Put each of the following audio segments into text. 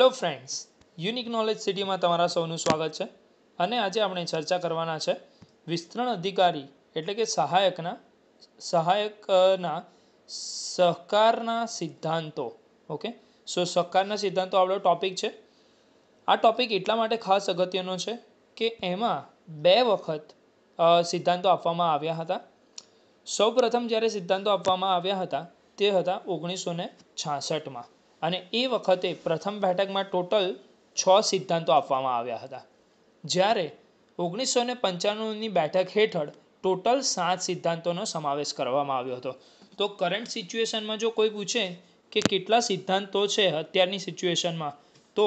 hello friends unique knowledge સિટીમાં તમારા સૌનું સ્વાગત છે અને આજે આપણે ચર્ચા કરવાના છે વિસ્તરણ અધિકારી એટલે કે સહાયકના સહાયકના સહકારના સિદ્ધાંતો ઓકે સો સહકારના સિદ્ધાંતો આપણો ટોપિક છે આ ટોપિક એટલા માટે ખાસ અગત્યનો છે કે એમાં બે વખત સિદ્ધાંતો આપવામાં આવ્યા હતા સૌપ્રથમ જ્યારે સિદ્ધાંતો આપવામાં આવ્યા હતા તે હતા ઓગણીસો ને છાસઠમાં અને એ વખતે પ્રથમ બેઠકમાં ટોટલ છ સિદ્ધાંતો આપવામાં આવ્યા હતા જ્યારે ઓગણીસો ને પંચાણુંની બેઠક હેઠળ ટોટલ સાત સિદ્ધાંતોનો સમાવેશ કરવામાં આવ્યો હતો તો કરંટ સિચ્યુએશનમાં જો કોઈ પૂછે કે કેટલા સિદ્ધાંતો છે અત્યારની સિચ્યુએશનમાં તો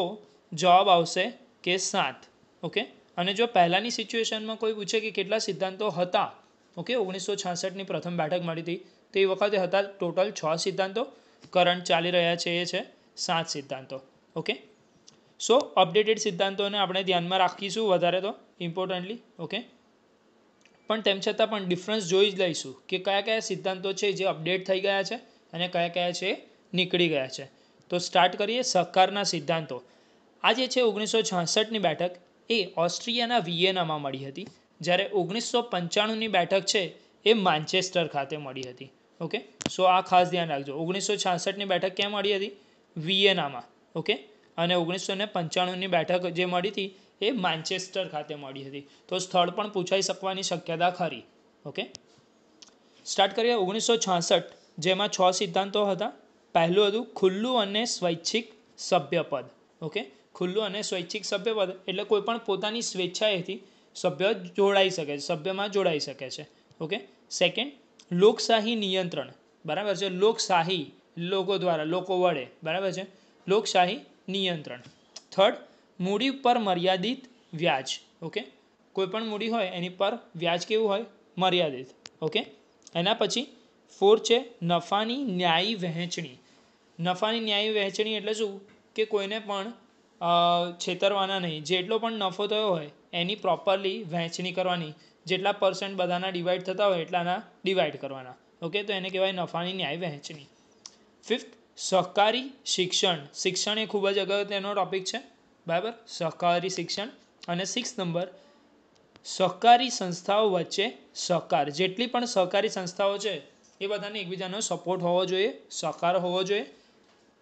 જવાબ આવશે કે સાત ઓકે અને જો પહેલાંની સિચ્યુએશનમાં કોઈ પૂછે કે કેટલા સિદ્ધાંતો હતા ઓકે ઓગણીસો છાસઠની પ્રથમ બેઠક મળી હતી તે વખતે હતા ટોટલ છ સિદ્ધાંતો કરંટ ચાલી રહ્યા છે એ છે સાત સિદ્ધાંતો ઓકે સો અપડેટેડ સિદ્ધાંતોને આપણે ધ્યાનમાં રાખીશું વધારે તો ઇમ્પોર્ટન્ટલી ઓકે પણ તેમ છતાં પણ ડિફરન્સ જોઈ જ લઈશું કે કયા કયા સિદ્ધાંતો છે જે અપડેટ થઈ ગયા છે અને કયા કયા છે નીકળી ગયા છે તો સ્ટાર્ટ કરીએ સહકારના સિદ્ધાંતો આ જે છે ઓગણીસો છાસઠની બેઠક એ ઓસ્ટ્રિયાના વિયેનામાં મળી હતી જ્યારે ઓગણીસો પંચાણુંની બેઠક છે એ માન્ચેસ્ટર ખાતે મળી હતી ઓકે સો આ ખાસ ધ્યાન રાખજો ઓગણીસો છાસઠની બેઠક ક્યાં મળી હતી વિયેનામાં ઓકે અને ઓગણીસો ને પંચાણુંની બેઠક જે મળી હતી એ માન્ચેસ્ટર ખાતે મળી હતી તો સ્થળ પણ પૂછાઈ શકવાની શક્યતા ખરી ઓકે સ્ટાર્ટ કરીએ ઓગણીસો છાસઠ જેમાં છ સિદ્ધાંતો હતા પહેલું હતું ખુલ્લું અને સ્વૈચ્છિક સભ્યપદ ઓકે ખુલ્લું અને સ્વૈચ્છિક સભ્યપદ એટલે કોઈ પણ પોતાની સ્વેચ્છાએથી સભ્ય જોડાઈ શકે છે સભ્યમાં જોડાઈ શકે છે ઓકે સેકન્ડ લોકશાહી નિયંત્રણ બરાબર છે લોકશાહી લોકો દ્વારા લોકો વડે બરાબર છે લોકશાહી નિયંત્રણ થર્ડ મૂડી પર મર્યાદિત વ્યાજ ઓકે કોઈ પણ મૂડી હોય એની પર વ્યાજ કેવું હોય મર્યાદિત ઓકે એના પછી ફોર છે નફાની ન્યાયી વહેંચણી નફાની ન્યાયી વહેંચણી એટલે શું કે કોઈને પણ છેતરવાના નહીં જેટલો પણ નફો થયો હોય એની પ્રોપરલી વહેંચણી કરવાની જેટલા પર્સન્ટ બધાના ડિવાઈડ થતા હોય એટલાના ડિવાઈડ કરવાના ઓકે તો એને કહેવાય નફાની ન્યાય વહેંચણી ફિફ્થ સહકારી શિક્ષણ શિક્ષણ એ ખૂબ જ અગત્યનો ટોપિક છે બરાબર સહકારી શિક્ષણ અને સિક્સ નંબર સહકારી સંસ્થાઓ વચ્ચે સહકાર જેટલી પણ સહકારી સંસ્થાઓ છે એ બધાને એકબીજાનો સપોર્ટ હોવો જોઈએ સહકાર હોવો જોઈએ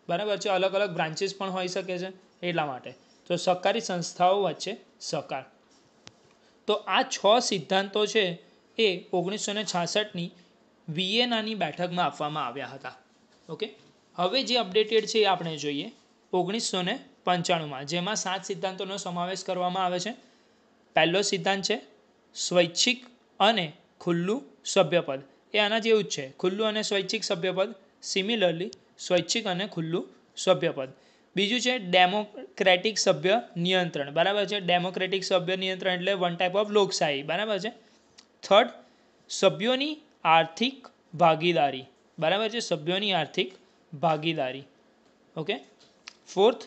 બરાબર છે અલગ અલગ બ્રાન્ચીસ પણ હોઈ શકે છે એટલા માટે તો સહકારી સંસ્થાઓ વચ્ચે સહકાર તો આ છ સિદ્ધાંતો છે એ ઓગણીસો ને છાસઠની વિયેનાની બેઠકમાં આપવામાં આવ્યા હતા ઓકે હવે જે અપડેટેડ છે એ આપણે જોઈએ ઓગણીસો ને પંચાણુંમાં જેમાં સાત સિદ્ધાંતોનો સમાવેશ કરવામાં આવે છે પહેલો સિદ્ધાંત છે સ્વૈચ્છિક અને ખુલ્લું સભ્યપદ એ આના જેવું જ છે ખુલ્લું અને સ્વૈચ્છિક સભ્યપદ સિમિલરલી સ્વૈચ્છિક અને ખુલ્લું સભ્યપદ બીજું છે ડેમોક્રેટિક સભ્ય નિયંત્રણ બરાબર છે ડેમોક્રેટિક સભ્ય નિયંત્રણ એટલે વન ટાઈપ ઓફ લોકશાહી બરાબર છે થર્ડ સભ્યોની આર્થિક ભાગીદારી બરાબર છે સભ્યોની આર્થિક ભાગીદારી ઓકે ફોર્થ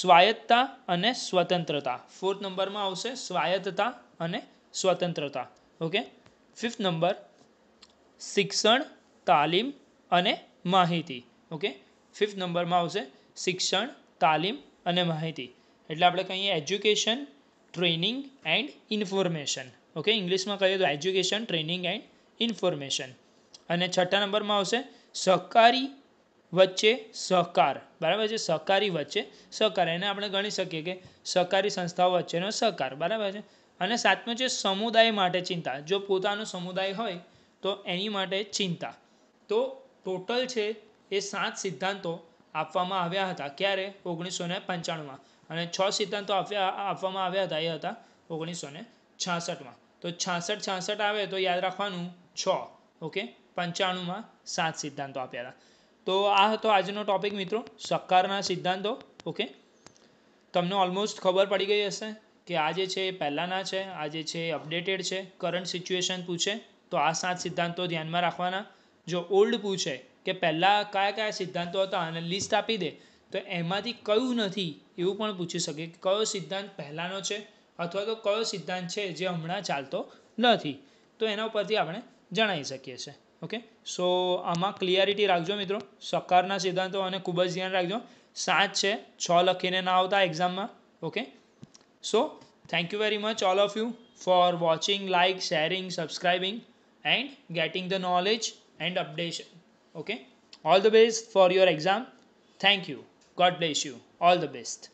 સ્વાયત્તતા અને સ્વતંત્રતા ફોર્થ નંબરમાં આવશે સ્વાયત્તતા અને સ્વતંત્રતા ઓકે ફિફ્થ નંબર શિક્ષણ તાલીમ અને માહિતી ઓકે ફિફ્થ નંબરમાં આવશે શિક્ષણ તાલીમ અને માહિતી એટલે આપણે કહીએ education training and information okay ઇંગ્લિશમાં કહીએ તો એજ્યુકેશન ટ્રેનિંગ એન્ડ ઇન્ફોર્મેશન અને છઠ્ઠા નંબરમાં આવશે સહકારી વચ્ચે સહકાર બરાબર છે સહકારી વચ્ચે સહકાર એને આપણે ગણી શકીએ કે સહકારી સંસ્થાઓ વચ્ચેનો સહકાર બરાબર છે અને સાતમું છે સમુદાય માટે ચિંતા જો પોતાનો સમુદાય હોય તો એની માટે ચિંતા તો ટોટલ છે એ સાત સિદ્ધાંતો આપવામાં આવ્યા હતા ક્યારે ઓગણીસો ને પંચાણુંમાં અને છ સિદ્ધાંતો આપ્યા આપવામાં આવ્યા હતા એ હતા ઓગણીસો ને છાસઠમાં તો છાસઠ છાસઠ આવે તો યાદ રાખવાનું છ ઓકે પંચાણુંમાં સાત સિદ્ધાંતો આપ્યા હતા તો આ હતો આજનો ટોપિક મિત્રો સકારના સિદ્ધાંતો ઓકે તમને ઓલમોસ્ટ ખબર પડી ગઈ હશે કે આ જે છે એ પહેલાંના છે આ જે છે એ અપડેટેડ છે કરંટ સિચ્યુએશન પૂછે તો આ સાત સિદ્ધાંતો ધ્યાનમાં રાખવાના જો ઓલ્ડ પૂછે કે પહેલાં કયા કયા સિદ્ધાંતો હતા અને લિસ્ટ આપી દે તો એમાંથી કયું નથી એવું પણ પૂછી શકે કે કયો સિદ્ધાંત પહેલાંનો છે અથવા તો કયો સિદ્ધાંત છે જે હમણાં ચાલતો નથી તો એના ઉપરથી આપણે જણાવી શકીએ છીએ ઓકે સો આમાં ક્લિયરિટી રાખજો મિત્રો સકારના સિદ્ધાંતો અને ખૂબ જ ધ્યાન રાખજો સાત છે છ લખીને ના આવતા એક્ઝામમાં okay so thank you very much all of you for watching liking sharing subscribing and getting the knowledge and updation okay all the best for your exam thank you god bless you all the best